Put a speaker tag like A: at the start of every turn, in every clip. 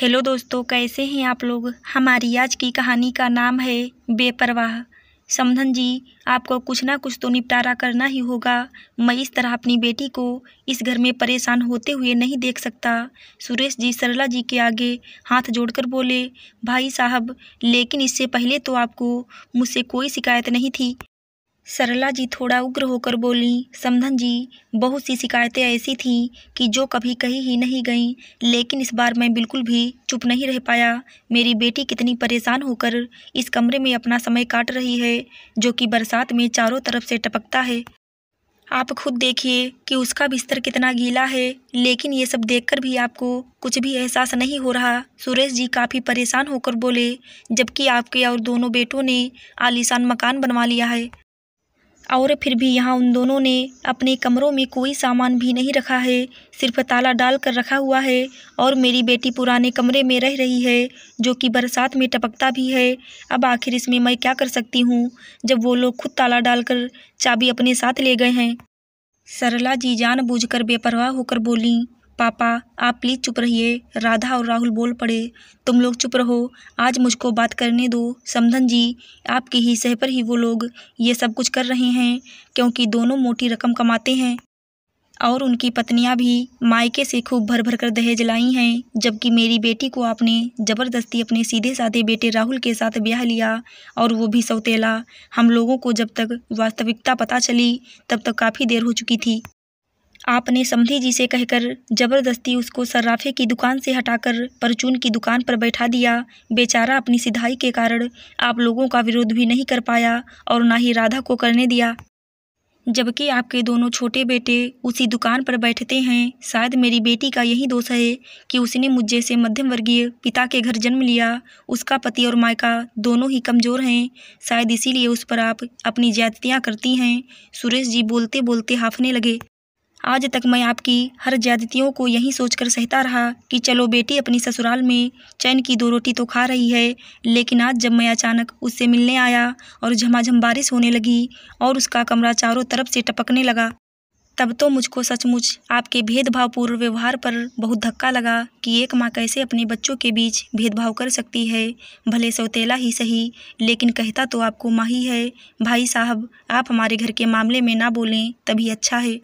A: hello दोस्तों कैसे हैं आप लोग हमारी आज की कहानी का नाम है बेपरवाह समधन जी आपको कुछ ना कुछ तो निपटारा करना ही होगा मैं इस तरह अपनी बेटी को इस घर में परेशान होते हुए नहीं देख सकता सुरेश जी सरला जी के आगे हाथ जोड़कर बोले भाई साहब लेकिन इससे पहले तो आपको मुझसे कोई शिकायत नहीं थी सरला जी थोड़ा उग्र होकर बोलीं समधन जी बहुत सी शिकायतें ऐसी थीं कि जो कभी कही ही नहीं गईं लेकिन इस बार मैं बिल्कुल भी चुप नहीं रह पाया मेरी बेटी कितनी परेशान होकर इस कमरे में अपना समय काट रही है जो कि बरसात में चारों तरफ से टपकता है आप खुद देखिए कि उसका बिस्तर कितना गीला है लेकिन ये सब देखकर भी आपको कुछ भी एहसास नहीं हो रहा सुरेश जी काफ़ी परेशान होकर बोले जबकि आपके और दोनों बेटों ने आलीशान मकान बनवा लिया है और फिर भी यहाँ उन दोनों ने अपने कमरों में कोई सामान भी नहीं रखा है सिर्फ ताला डाल कर रखा हुआ है और मेरी बेटी पुराने कमरे में रह रही है जो कि बरसात में टपकता भी है अब आखिर इसमें मैं क्या कर सकती हूँ जब वो लोग खुद ताला डालकर चाबी अपने साथ ले गए हैं सरला जी जानबूझकर बेपरवाह होकर बोलीं पापा आप प्लीज़ चुप रहिए राधा और राहुल बोल पड़े तुम लोग चुप रहो आज मुझको बात करने दो समधन जी आपके ही सह पर ही वो लोग ये सब कुछ कर रहे हैं क्योंकि दोनों मोटी रकम कमाते हैं और उनकी पत्नियां भी मायके से खूब भर भर कर दहेज लाई हैं जबकि मेरी बेटी को आपने ज़बरदस्ती अपने सीधे साधे बेटे राहुल के साथ ब्याह लिया और वो भी सौतेला हम लोगों को जब तक वास्तविकता पता चली तब तक काफ़ी देर हो चुकी थी आपने समधी जी से कहकर जबरदस्ती उसको सर्राफे की दुकान से हटाकर परचून की दुकान पर बैठा दिया बेचारा अपनी सिधाई के कारण आप लोगों का विरोध भी नहीं कर पाया और ना ही राधा को करने दिया जबकि आपके दोनों छोटे बेटे उसी दुकान पर बैठते हैं शायद मेरी बेटी का यही दोष है कि उसने मुझ जैसे मध्यम वर्गीय पिता के घर जन्म लिया उसका पति और मायका दोनों ही कमज़ोर हैं शायद इसीलिए उस पर आप अपनी ज्यादतियाँ करती हैं सुरेश जी बोलते बोलते हाफने लगे आज तक मैं आपकी हर ज्यादतियों को यही सोचकर सहता रहा कि चलो बेटी अपनी ससुराल में चैन की दो रोटी तो खा रही है लेकिन आज जब मैं अचानक उससे मिलने आया और झमाझम बारिश होने लगी और उसका कमरा चारों तरफ से टपकने लगा तब तो मुझको सचमुच आपके भेदभावपूर्ण व्यवहार पर बहुत धक्का लगा कि एक माँ कैसे अपने बच्चों के बीच भेदभाव कर सकती है भले सौतेला ही सही लेकिन कहता तो आपको माँ ही है भाई साहब आप हमारे घर के मामले में ना बोलें तभी अच्छा है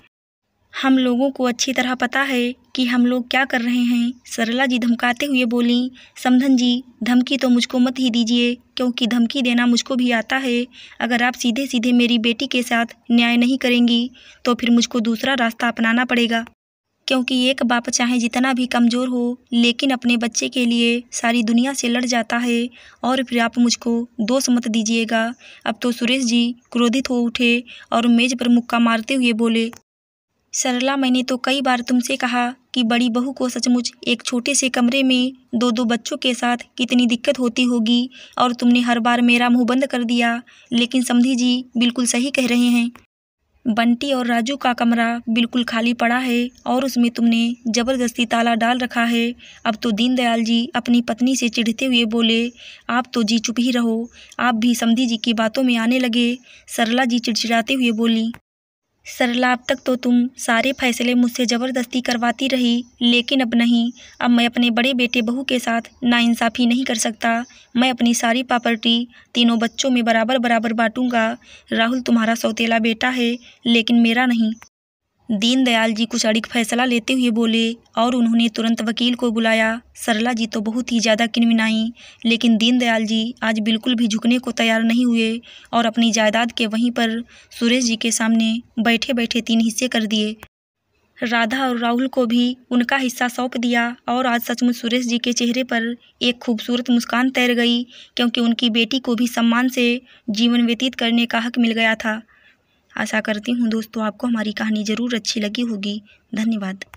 A: हम लोगों को अच्छी तरह पता है कि हम लोग क्या कर रहे हैं सरला जी धमकाते हुए बोली समधन जी धमकी तो मुझको मत ही दीजिए क्योंकि धमकी देना मुझको भी आता है अगर आप सीधे सीधे मेरी बेटी के साथ न्याय नहीं करेंगी तो फिर मुझको दूसरा रास्ता अपनाना पड़ेगा क्योंकि एक बाप चाहे जितना भी कमज़ोर हो लेकिन अपने बच्चे के लिए सारी दुनिया से लड़ जाता है और फिर आप मुझको दोष मत दीजिएगा अब तो सुरेश जी क्रोधित हो उठे और मेज़ पर मुक्का मारते हुए बोले सरला मैंने तो कई बार तुमसे कहा कि बड़ी बहू को सचमुच एक छोटे से कमरे में दो दो बच्चों के साथ कितनी दिक्कत होती होगी और तुमने हर बार मेरा मुंह बंद कर दिया लेकिन समधी जी बिल्कुल सही कह रहे हैं बंटी और राजू का कमरा बिल्कुल खाली पड़ा है और उसमें तुमने ज़बरदस्ती ताला डाल रखा है अब तो दीनदयाल जी अपनी पत्नी से चिढ़ते हुए बोले आप तो जी चुप ही रहो आप भी समधी जी की बातों में आने लगे सरला जी चिड़चिड़ाते हुए बोली सरला अब तक तो तुम सारे फैसले मुझसे ज़बरदस्ती करवाती रही लेकिन अब नहीं अब मैं अपने बड़े बेटे बहू के साथ नाइंसाफ़ी नहीं कर सकता मैं अपनी सारी प्रॉपर्टी तीनों बच्चों में बराबर बराबर बांटूंगा राहुल तुम्हारा सौतेला बेटा है लेकिन मेरा नहीं दीनदयाल जी कुछ अड़िक फैसला लेते हुए बोले और उन्होंने तुरंत वकील को बुलाया सरला जी तो बहुत ही ज़्यादा किनमिनाई लेकिन दीनदयाल जी आज बिल्कुल भी झुकने को तैयार नहीं हुए और अपनी जायदाद के वहीं पर सुरेश जी के सामने बैठे बैठे तीन हिस्से कर दिए राधा और राहुल को भी उनका हिस्सा सौंप दिया और आज सचमुच सुरेश जी के चेहरे पर एक खूबसूरत मुस्कान तैर गई क्योंकि उनकी बेटी को भी सम्मान से जीवन व्यतीत करने का हक मिल गया था आशा करती हूँ दोस्तों आपको हमारी कहानी ज़रूर अच्छी लगी होगी धन्यवाद